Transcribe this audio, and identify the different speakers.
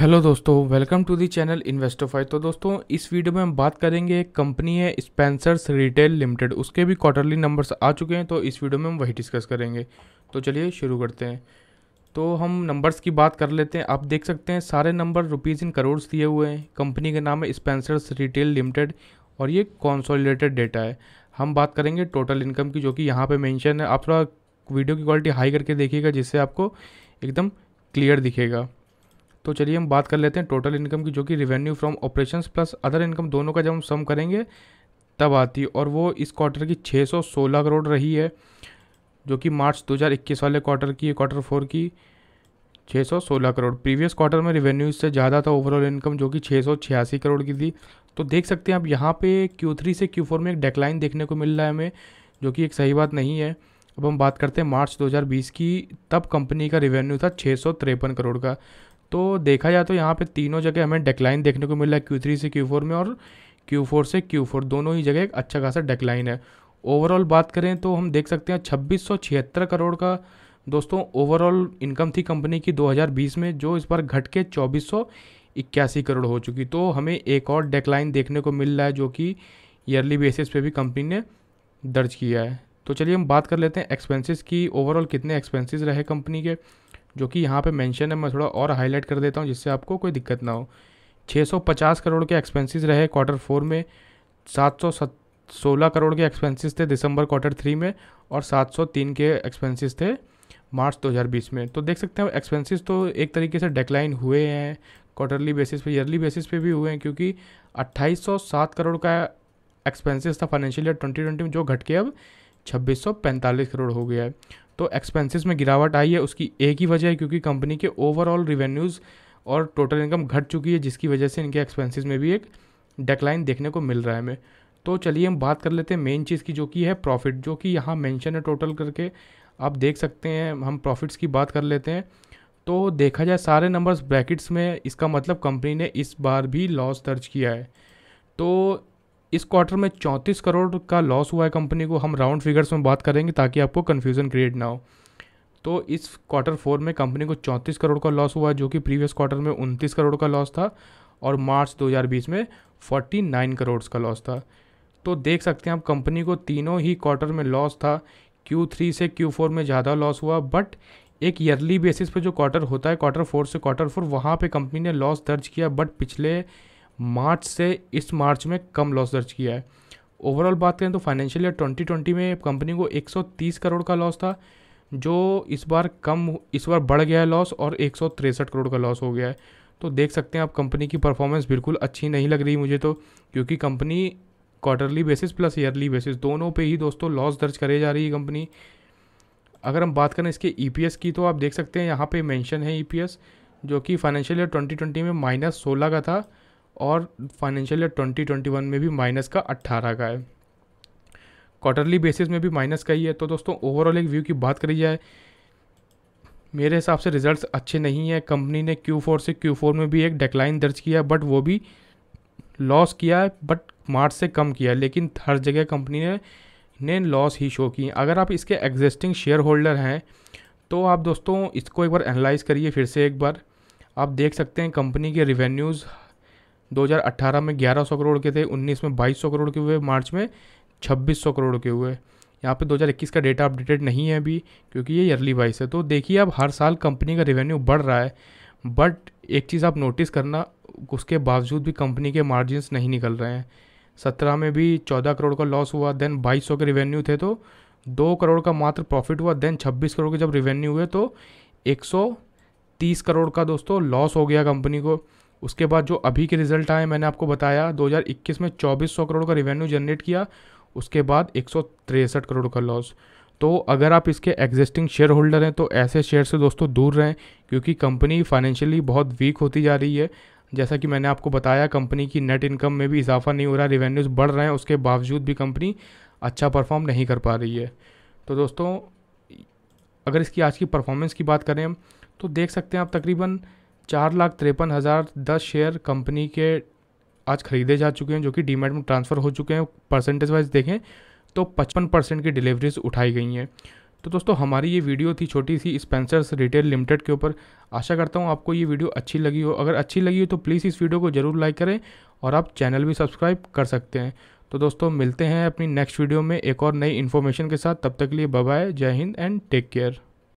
Speaker 1: hello दोस्तों welcome to the channel Investofy तो दोस्तों इस वीडियो में हम बात करेंगे एक कंपनी है स्पेंसर्स रिटेल लिमिटेड उसके भी क्वार्टरली नंबर्स आ चुके हैं तो इस वीडियो में हम वही डिस्कस करेंगे तो चलिए शुरू करते हैं तो हम नंबर्स की बात कर लेते हैं आप देख सकते हैं सारे नंबर रुपीज़ इन करोड़ दिए हुए हैं कंपनी का नाम है स्पेंसर्स रिटेल लिमिटेड और ये कॉन्सोलिडेटेड डेटा है हम बात करेंगे टोटल इनकम की जो कि यहाँ पर मैंशन है आप थोड़ा वीडियो की क्वालिटी हाई करके देखिएगा जिससे आपको एकदम क्लियर दिखेगा तो चलिए हम बात कर लेते हैं टोटल इनकम की जो कि revenue from operations plus other income दोनों का जब हम सम करेंगे तब आती है और वो इस क्वार्टर की 616 करोड़ रही है जो कि मार्च 2021 वाले क्वार्टर की क्वार्टर फोर की 616 करोड़ प्रीवियस क्वार्टर में रिवेन्यू इससे ज़्यादा था ओवरऑल इनकम जो कि छः करोड़ की थी तो देख सकते हैं आप यहाँ पर क्यू से क्यू में एक डेक्लाइन देखने को मिल रहा है हमें जो कि एक सही बात नहीं है अब हम बात करते हैं मार्च 2020 की तब कंपनी का रिवेन्यू था छः करोड़ का तो देखा जाए तो यहाँ पे तीनों जगह हमें डेक्लाइन देखने को मिल रहा है क्यू थ्री से क्यू फोर में और क्यू फोर से क्यू फोर दोनों ही जगह एक अच्छा खासा डेक्लाइन है ओवरऑल बात करें तो हम देख सकते हैं छब्बीस सौ छिहत्तर करोड़ का दोस्तों ओवरऑल इनकम थी कंपनी की 2020 में जो इस बार घट के चौबीस इक्यासी करोड़ हो चुकी तो हमें एक और डेक्लाइन देखने को मिल रहा है जो कि ईयरली बेसिस पे भी कंपनी ने दर्ज किया है तो चलिए हम बात कर लेते हैं एक्सपेंसेस की ओवरऑल कितने एक्सपेंसेस रहे कंपनी के जो कि यहाँ पे मेंशन है मैं थोड़ा और हाईलाइट कर देता हूँ जिससे आपको कोई दिक्कत ना हो 650 करोड़ के एक्सपेंसेस रहे क्वार्टर फोर में सात सौ सोलह करोड़ के एक्सपेंसेस थे दिसंबर क्वार्टर थ्री में और 703 के एक्सपेंसेस थे मार्च 2020 में तो देख सकते हैं एक्सपेंसेस तो एक तरीके से डिक्लाइन हुए हैं क्वार्टरली बेसिस पे ईयरली बेसिस पे भी हुए हैं क्योंकि 2807 करोड़ का एक्सपेंसेस था फाइनेंशियल ईयर 2020 में जो घट के अब छब्बीस करोड़ हो गया है तो एक्सपेंसेस में गिरावट आई है उसकी एक ही वजह है क्योंकि कंपनी के ओवरऑल रिवेन्यूज़ और टोटल इनकम घट चुकी है जिसकी वजह से इनके एक्सपेंसिस में भी एक डेक्लाइन देखने को मिल रहा है हमें तो चलिए हम बात कर लेते हैं मेन चीज़ की जो कि है प्रॉफिट जो कि यहाँ मेंशन है टोटल करके आप देख सकते हैं हम प्रॉफिट्स की बात कर लेते हैं तो देखा जाए सारे नंबर्स ब्रैकेट्स में इसका मतलब कंपनी ने इस बार भी लॉस दर्ज किया है तो इस क्वार्टर में 34 करोड़ का लॉस हुआ है कंपनी को हम राउंड फिगर्स में बात करेंगे ताकि आपको कन्फ्यूज़न क्रिएट ना हो तो इस क्वार्टर फोर में कंपनी को 34 करोड़ का लॉस हुआ जो कि प्रीवियस क्वार्टर में 29 करोड़ का लॉस था और मार्च 2020 में 49 करोड़ का लॉस था तो देख सकते हैं आप कंपनी को तीनों ही क्वार्टर में लॉस था Q3 से Q4 में ज़्यादा लॉस हुआ बट एक ईयरली बेसिस पे जो क्वार्टर होता है क्वार्टर फोर से क्वार्टर फोर वहाँ पे कंपनी ने लॉस दर्ज किया बट पिछले मार्च से इस मार्च में कम लॉस दर्ज किया है ओवरऑल बात करें तो फाइनेंशियल ईयर 2020 में कंपनी को 130 करोड़ का लॉस था जो इस बार कम इस बार बढ़ गया है लॉस और एक करोड़ का लॉस हो गया है तो देख सकते हैं आप कंपनी की परफॉर्मेंस बिल्कुल अच्छी नहीं लग रही मुझे तो क्योंकि company quarterly basis plus yearly basis दोनों पे ही दोस्तों लॉस दर्ज करे जा रही है कंपनी अगर हम बात करें इसके ईपीएस e की तो आप देख सकते हैं यहाँ पे मेंशन है ईपीएस e जो कि फाइनेंशियल ईयर 2020 में माइनस सोलह का था और financial year twenty twenty one में भी माइनस का अट्ठारह का है क्वार्टरली बेसिस में भी माइनस का ही है तो दोस्तों ओवरऑल एक व्यू की बात करी जाए मेरे हिसाब से रिजल्ट्स अच्छे नहीं है कंपनी ने फोर से फोर में भी एक डेकलाइन दर्ज किया बट वो भी लॉस किया है बट मार्च से कम किया लेकिन हर जगह कंपनी ने ने लॉस ही शो किए अगर आप इसके एग्जिस्टिंग शेयर होल्डर हैं तो आप दोस्तों इसको एक बार एनालाइज करिए फिर से एक बार आप देख सकते हैं कंपनी के रिवेन्यूज़ 2018 में 1100 करोड़ के थे 19 में 2200 करोड़ के हुए मार्च में 2600 करोड़ के हुए यहाँ पे 2021 का डेटा अपडेटेड नहीं है अभी क्योंकि ये ईयरली वाइज है तो देखिए अब हर साल कंपनी का रेवेन्यू बढ़ रहा है बट एक चीज़ आप नोटिस करना उसके बावजूद भी कंपनी के मार्जिनस नहीं निकल रहे हैं सत्रह में भी चौदह करोड़ का लॉस हुआ देन बाईस सौ के रेवेन्यू थे तो दो करोड़ का मात्र प्रॉफिट हुआ देन छब्बीस करोड़ के जब रेवेन्यू हुए तो एक सौ तीस करोड़ का दोस्तों लॉस हो गया कंपनी को उसके बाद जो अभी के रिजल्ट आए मैंने आपको बताया 2021 में 2400 करोड़ का रेवेन्यू जनरेट किया उसके बाद एक करोड़ का लॉस तो अगर आप इसके एग्जिस्टिंग शेयर होल्डर हैं तो ऐसे शेयर से दोस्तों दूर रहें क्योंकि कंपनी फाइनेंशियली बहुत वीक होती जा रही है जैसा कि मैंने आपको बताया कंपनी की नेट इनकम में भी इजाफा नहीं हो रहा रिवेन्यूज़ बढ़ रहे हैं उसके बावजूद भी कंपनी अच्छा परफॉर्म नहीं कर पा रही है तो दोस्तों अगर इसकी आज की परफॉर्मेंस की बात करें हम तो देख सकते हैं आप तकरीबन चार लाख तिरपन हज़ार दस शेयर कंपनी के आज खरीदे जा चुके हैं जो कि डीमेट में ट्रांसफ़र हो चुके हैं परसेंटेज वाइज देखें तो पचपन परसेंट की डिलीवरीज उठाई गई हैं तो दोस्तों हमारी ये वीडियो थी छोटी सी स्पेंसर्स रिटेल लिमिटेड के ऊपर आशा करता हूँ आपको ये वीडियो अच्छी लगी हो अगर अच्छी लगी हो तो प्लीज़ इस वीडियो को ज़रूर लाइक करें और आप चैनल भी सब्सक्राइब कर सकते हैं तो दोस्तों मिलते हैं अपनी नेक्स्ट वीडियो में एक और नई इन्फॉर्मेशन के साथ तब तक के लिए बाय जय हिंद एंड टेक केयर